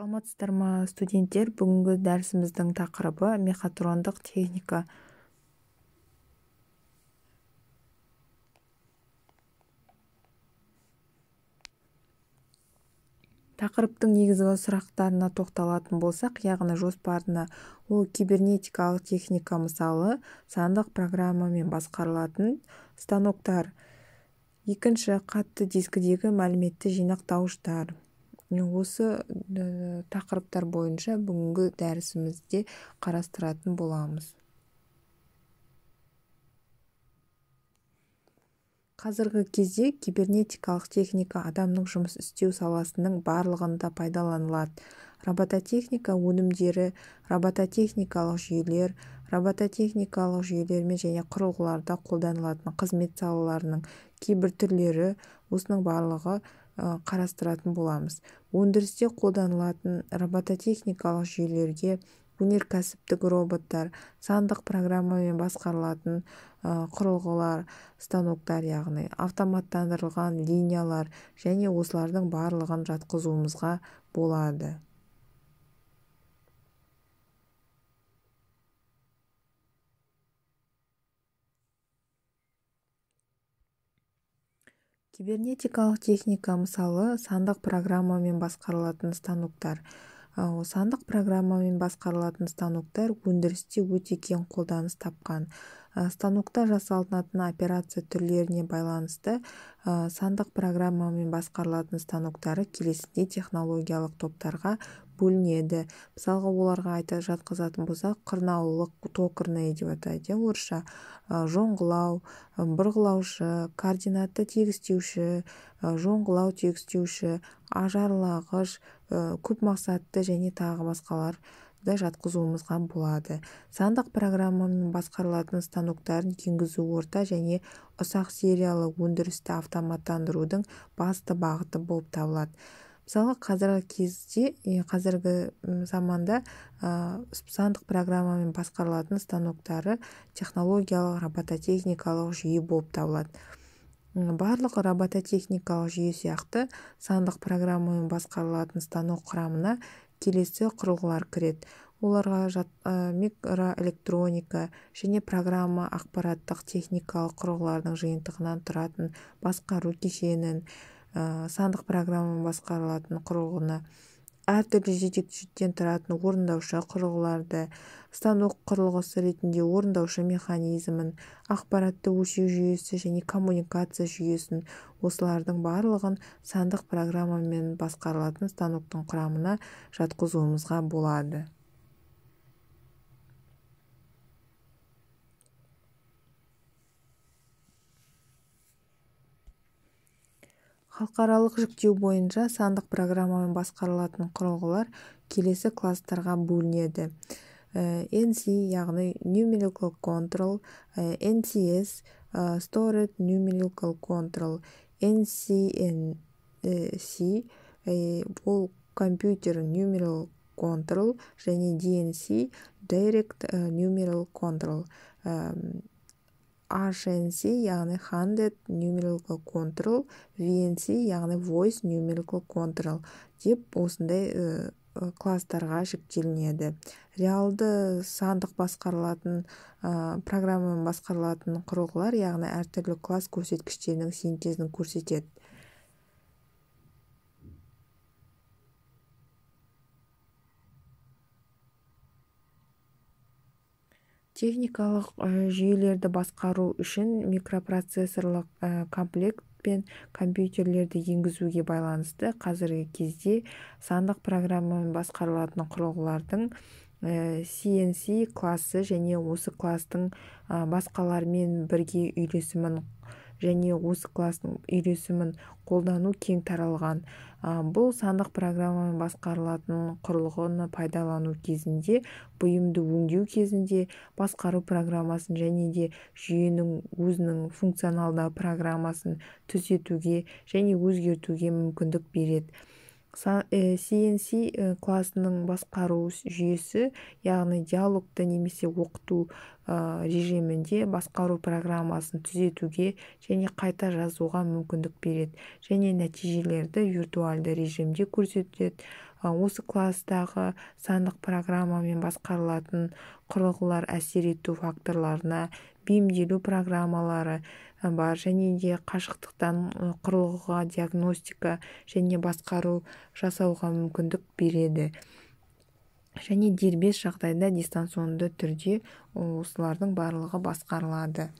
саламатсыздар ма студенттер бүгінгі дәрісіміздің тақырыбы мехатрондық техника тақырыптың негізгі сұрақтарына тоқталатын болсақ яғни жоспарына ол кибернетикалық техника мысалы сандық программамен басқарылатын станоктар екінші қатты дискідегі мәліметті жинақтауыштар міне осы тақырыптар бойынша бүгінгі дәрісімізде қарастыратын боламыз қазіргі кезде кибернетикалық техника адамның жұмыс істеу саласының барлығында пайдаланылады робототехника өнімдері робототехникалық жүйелер робототехникалық жүйелермен және құрылғыларда қолданылатын қызмет салаларының кейбір түрлері осының барлығы қарастыратын боламыз өндірісте қолданылатын робототехникалық жүйелерге өнеркәсіптік роботтар сандық программамен басқарылатын құрылғылар станоктар яғни автоматтандырылған линиялар және осылардың барлығын жатқызуымызға болады кибернетикалық техника мысалы сандық программамен басқарылатын станоктар э, сандық программамен басқарылатын станоктар өндірісте өте кең қолданыс тапқан э, станокта жасалынатын операция түрлеріне байланысты э, сандық программамен басқарылатын станоктары келесіне технологиялық топтарға бөлінеді мысалға оларға айта жатқызатын болсақ қырнаулық токарные деп атайды иә орысша жоңғылау бұрғылаушы координатты тегістеуші жоңғылау тегістеуші ажарлағыш көп мақсатты және тағы басқалар да жатқызуымызға болады сандық программамен басқарылатын станоктарын енгізу орта және ұсақ сериялы өндірісті автоматтандырудың басты бағыты болып табылады мысалға қазіргі кезде қазіргі заманда сандық программамен басқарылатын станоктары технологиялық робототехникалық жүйе болып табылады барлық робототехникалық жүйе сияқты сандық программамен басқарылатын станок құрамына келесі құрылғылар кіреді оларға жат, микроэлектроника және программа ақпараттық техникалық құрылғылардың жиынтығынан тұратын басқару кешенін Э, сандық программа басқарылатын құрылғыны әртүрлі жетекшіліктен тұратын орындаушы құрылғыларды станок құрылғысы ретінде орындаушы механизмін ақпаратты өлшеу жүйесі және коммуникация жүйесін осылардың барлығын сандық программамен басқарылатын станоктың құрамына жатқызуымызға болады халықаралық жіктеу бойынша сандық программамен басқарылатын құрылғылар келесі кластарға бөлінеді nc э, яғни numerical control ncs э, э, stored numerical control ncnc ол компьютер Numerical control және dnc direct Numerical control HNC яғни Handed Numerical Control VNC яғни Voice Numerical Control деп осындай кластарға жіктелінеді реалды сандық басқарылатын ә, программамен басқарылатын құрылғылар яғни әртүрлі класс көрсеткіштерінің синтезін көрсетеді техникалық э, жүйелерді басқару үшін микропроцессорлық э, комплект пен компьютерлерді енгізуге байланысты қазіргі кезде сандық программамен басқарылатын құрылғылардың CNC э, класы және осы кластың басқалармен бірге үйлесімін және осы кластың үйлесімін қолдану кең таралған бұл сандық программамен басқарылатын құрылғыны пайдалану кезінде бұйымды өңдеу кезінде басқару программасын және де жүйенің өзінің функционалды программасын түзетуге және өзгертуге мүмкіндік береді cnc э, э, класының басқару жүйесі яғни диалогты немесе оқыту Э, режимінде басқару программасын түзетуге және қайта жазуға мүмкіндік береді және нәтижелерді виртуалды режимде көрсетеді э, осы класстағы сандық программамен басқарылатын құрылғылар әсер ету факторларына бейімделу программалары э, бар және де қашықтықтан құрылғыға диагностика және басқару жасауға мүмкіндік береді және дербес жағдайда дистанционды түрде осылардың барлығы басқарылады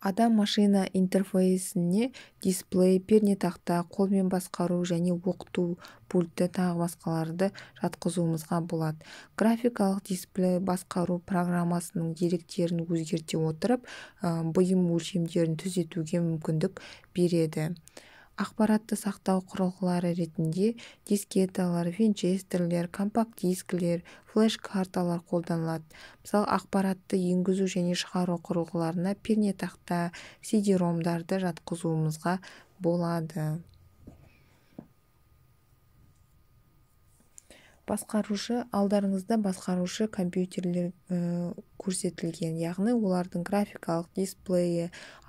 адам машина интерфейсіне дисплей пернетақта қолмен басқару және оқыту пульті тағы басқаларды жатқызуымызға болады графикалық дисплей басқару программасының деректерін өзгерте отырып бұйым өлшемдерін түзетуге мүмкіндік береді ақпаратты сақтау құрылғылары ретінде дискеталар винчестерлер компакт-дискілер флеш-карталар қолданылады мысалы ақпаратты енгізу және шығару құрылғыларына пернетақта cd-ромдарды жатқызуымызға болады басқарушы алдарыңызда басқарушы компьютерлер э, көрсетілген яғни олардың графикалық дисплейі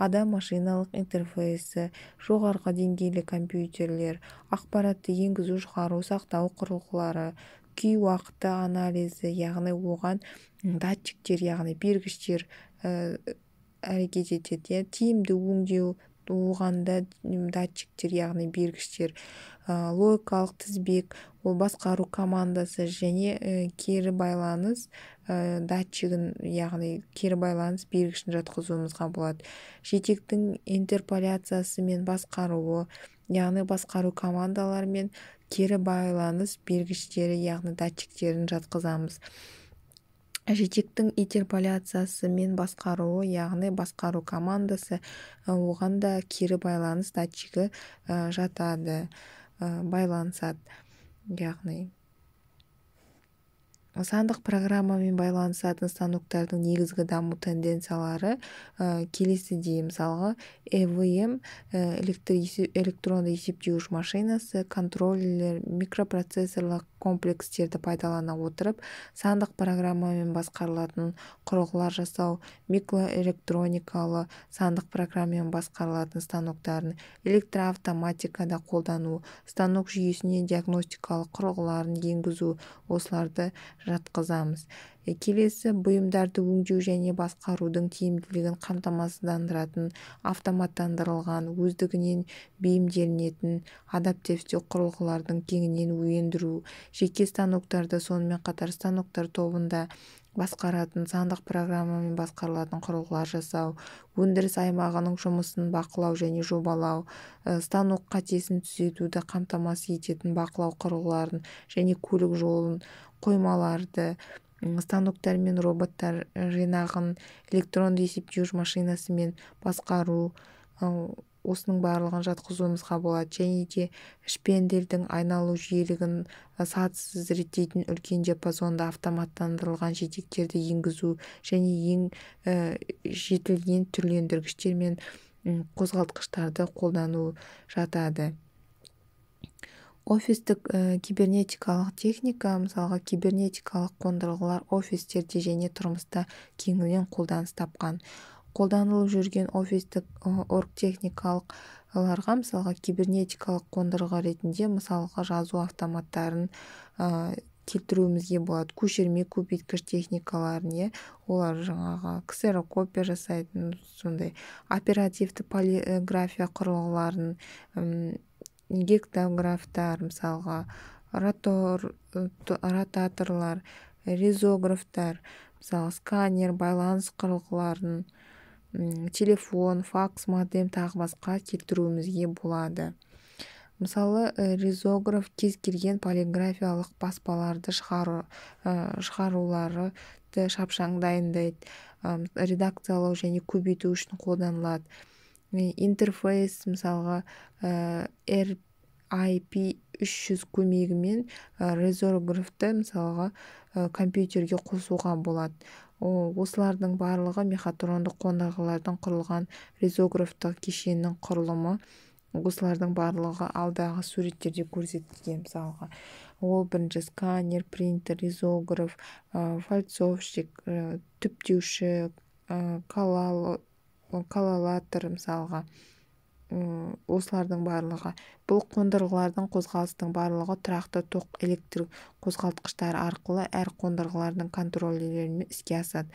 адам машиналық интерфейсі жоғарғы деңгейлі компьютерлер ақпаратты енгізу-шығару сақтау құрылғылары күй уақыты анализі яғни оған датчиктер яғни бергіштер э, әрекет етеді тиімді өңдеу да датчиктер яғни бергіштер логикалық тізбек ол басқару командасы және э, кері байланыс э, датчигін яғни кері байланыс бергішін жатқызуымызға болады жетектің интерполяциясы мен басқаруы яғни басқару командалары мен кері байланыс бергіштері яғни датчиктерін жатқызамыз жетектің интерполяциясы мен басқаруы яғни басқару командасы оған да кері байланыс датчигі жатады байланысады яғни сандық программамен байланысатын станоктардың негізгі даму тенденциялары ә, келесідей мысалға эвм электронды есептеуіш машинасы контроллерлер микропроцессорлық комплекстерді пайдалана отырып сандық программамен басқарылатын құрылғылар жасау микроэлектроникалы сандық программамен басқарылатын станоктарын электроавтоматикада қолдану станок жүйесіне диагностикалық құрылғыларын енгізу осыларды жатқызамыз келесі бұйымдарды өңдеу және басқарудың тиімділігін қамтамасыздандыратын автоматтандырылған өздігінен бейімделінетін адаптивті құрылғылардың кеңінен өндіру жеке станоктарды сонымен қатар станоктар тобында басқаратын сандық программамен басқарылатын құрылғылар жасау өндіріс аймағының жұмысын бақылау және жобалау станок қатесін түзетуді қамтамасыз ететін бақылау құрылғыларын және көлік жолын қоймаларды станоктар мен роботтар э, жинағын электронды есептеуіш машинасымен басқару э, осының барлығын жатқызуымызға болады және де шпендельдің айналу жиілігін э, сатысыз реттейтін үлкен диапазонды автоматтандырылған жетектерді енгізу және ең жетілген түрлендіргіштер мен қозғалтқыштарды қолдану жатады офистік э, кибернетикалық техника мысалға кибернетикалық қондырғылар офистерде және тұрмыста кеңінен қолданыс тапқан қолданылып жүрген офистік э, оргтехникаларға мысалға кибернетикалық қондырғы ретінде мысалға жазу автоматтарын э, келтіруімізге болады көшірме көбейткіш техникаларын иә олар жаңағы ксерокопия жасайтын сондай оперативті полиграфия құрылғыларын гектографтар мысалға э, ротаторлар резографтар мысалы сканер байланыс құрылғыларын телефон факс модем тағы басқа келтіруімізге болады мысалы э, резограф кез келген полиграфиялық баспаларды шығару, э, шығарулары шапшаң дайындайды редакциялау және көбейту үшін қолданылады интерфейс мысалға э, RIP 300 жүз көмегімен резографты э, мысалға э, компьютерге қосуға болады осылардың барлығы мехатрондық қондырғылардан құрылған резографтық кешеннің құрылымы осылардың барлығы алдағы суреттерде көрсетілген мысалға ол бірінші сканер принтер резограф ә, фальцовщик ә, түптеуші ә, калалаттыр мысалға осылардың барлығы бұл қондырғылардың қозғалыстың барлығы тұрақты тоқ электр қозғалтқыштары арқылы әр қондырғылардың контроллерлерімен іске асады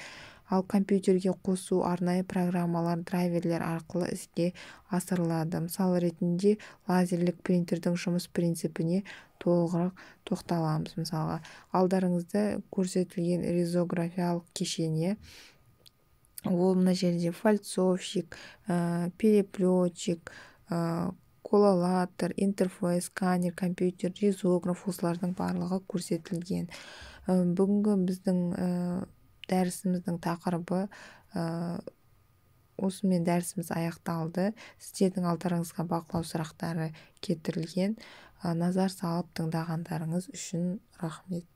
ал компьютерге қосу арнайы программалар драйверлер арқылы іске асырылады мысал ретінде лазерлік принтердің жұмыс принципіне толығырақ тоқталамыз мысалға алдарыңызда көрсетілген резографиялық кешене ол мына жерде фальцовщик ә, переплетчик ә, интерфейс сканер компьютер ризограф осылардың барлығы көрсетілген ә, бүгінгі біздің ә, дәрісіміздің тақырыбы ә, осымен дәрісіміз аяқталды сіздердің алдарыңызға бақылау сұрақтары кетірілген назар салып тыңдағандарыңыз үшін рахмет